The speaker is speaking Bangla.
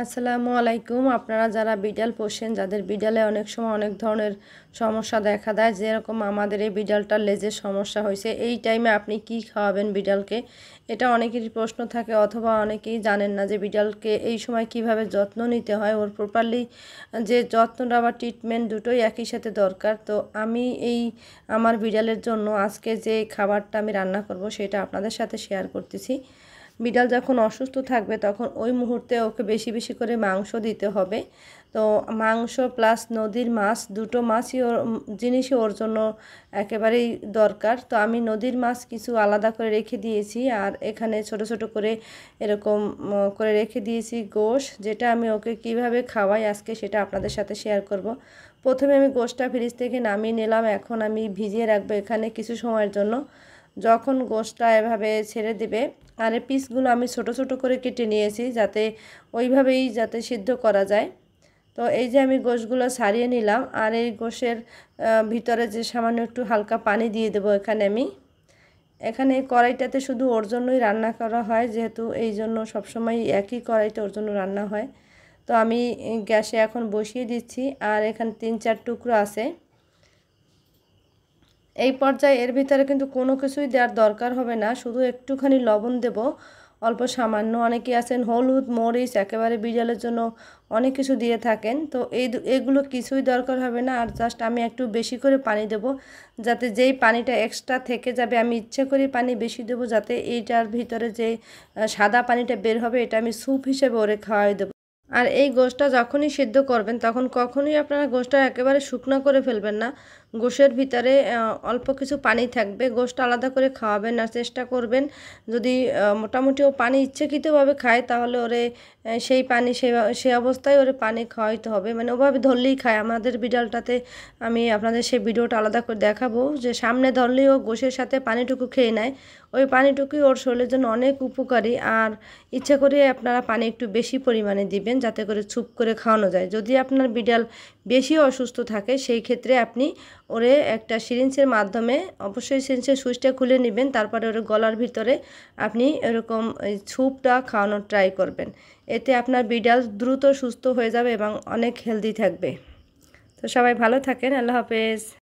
আসসালামু আলাইকুম আপনারা যারা বিড়াল পোষেন যাদের বিড়ালে অনেক সময় অনেক ধরনের সমস্যা দেখা দেয় যেরকম আমাদের এই বিড়ালটার লেজের সমস্যা হয়েছে এই টাইমে আপনি কি খাওয়াবেন বিড়ালকে এটা অনেকেরই প্রশ্ন থাকে অথবা অনেকেই জানেন না যে বিড়ালকে এই সময় কিভাবে যত্ন নিতে হয় ওর প্রপারলি যে যত্নটা বা ট্রিটমেন্ট দুটোই একই সাথে দরকার তো আমি এই আমার বিড়ালের জন্য আজকে যে খাবারটা আমি রান্না করব সেটা আপনাদের সাথে শেয়ার করতেছি বিড়াল যখন অসুস্থ থাকবে তখন ওই মুহূর্তে ওকে বেশি বেশি করে মাংস দিতে হবে তো মাংস প্লাস নদীর মাছ দুটো মাছই ওর জিনিসই ওর জন্য একেবারেই দরকার তো আমি নদীর মাছ কিছু আলাদা করে রেখে দিয়েছি আর এখানে ছোট ছোট করে এরকম করে রেখে দিয়েছি গোশ যেটা আমি ওকে কিভাবে খাওয়াই আজকে সেটা আপনাদের সাথে শেয়ার করব। প্রথমে আমি গোশটা ফ্রিজ থেকে নামিয়ে নিলাম এখন আমি ভিজিয়ে রাখবো এখানে কিছু সময়ের জন্য যখন গোশটা এভাবে ছেড়ে দেবে আর এই পিসগুলো আমি ছোট ছোট করে কেটে নিয়েছি যাতে ওইভাবেই যাতে সিদ্ধ করা যায় তো এই যে আমি গোশগুলো সারিয়ে নিলাম আর এই গোশের ভিতরে যে সামান্য একটু হালকা পানি দিয়ে দেবো এখানে আমি এখানে কড়াইটাতে শুধু ওর জন্যই রান্না করা হয় যেহেতু এই জন্য সবসময় একই কড়াইতে ওর জন্য রান্না হয় তো আমি গ্যাসে এখন বসিয়ে দিচ্ছি আর এখানে তিন চার টুকরো আছে এই পর্যায়ে এর ভিতরে কিন্তু কোনো কিছুই দেওয়ার দরকার হবে না শুধু একটুখানি লবণ দেব অল্প সামান্য অনেকে আছেন হলুদ মরিচ একেবারে বিড়ালের জন্য অনেক কিছু দিয়ে থাকেন তো এই এগুলো কিছুই দরকার হবে না আর জাস্ট আমি একটু বেশি করে পানি দেব যাতে যেই পানিটা এক্সট্রা থেকে যাবে আমি ইচ্ছে করে পানি বেশি দেব যাতে এইটার ভিতরে যে সাদা পানিটা বের হবে এটা আমি স্যুপ হিসেবে ওরে খাওয়াই দেবো আর এই গোষ্ঠটা যখনই সিদ্ধ করবেন তখন কখনই আপনারা গোষ্ঠটা একেবারে শুকনো করে ফেলবেন না গোশের ভিতরে অল্প কিছু পানি থাকবে গোষ্ঠটা আলাদা করে খাওয়াবেন আর চেষ্টা করবেন যদি মোটামুটি ও পানি ইচ্ছাকৃতভাবে খায় তাহলে ওরে সেই পানি সে সে অবস্থায় ওরে পানি খাওয়াইতে হবে মানে ওভাবে ধরলেই খায় আমাদের বিড়ালটাতে আমি আপনাদের সেই ভিডিওটা আলাদা করে দেখাবো যে সামনে ধরলেই ও গোশের সাথে পানিটুকু খেয়ে নেয় ওই পানিটুকুই ওর শরীরের জন্য অনেক উপকারী আর ইচ্ছা করে আপনারা পানি একটু বেশি পরিমাণে দিবেন যাতে করে চুপ করে খাওয়ানো যায় যদি আপনার বিড়াল বেশি অসুস্থ থাকে সেই ক্ষেত্রে আপনি ওরে একটা সিরিঞ্জের মাধ্যমে অবশ্যই সিরিঞ্জের সুইচটা খুলে নেবেন তারপরে ওর গলার ভিতরে আপনি এরকম ছুপটা খাওয়ানোর ট্রাই করবেন এতে আপনার বিড়াল দ্রুত সুস্থ হয়ে যাবে এবং অনেক হেলদি থাকবে তো সবাই ভালো থাকেন আল্লাহ হাফেজ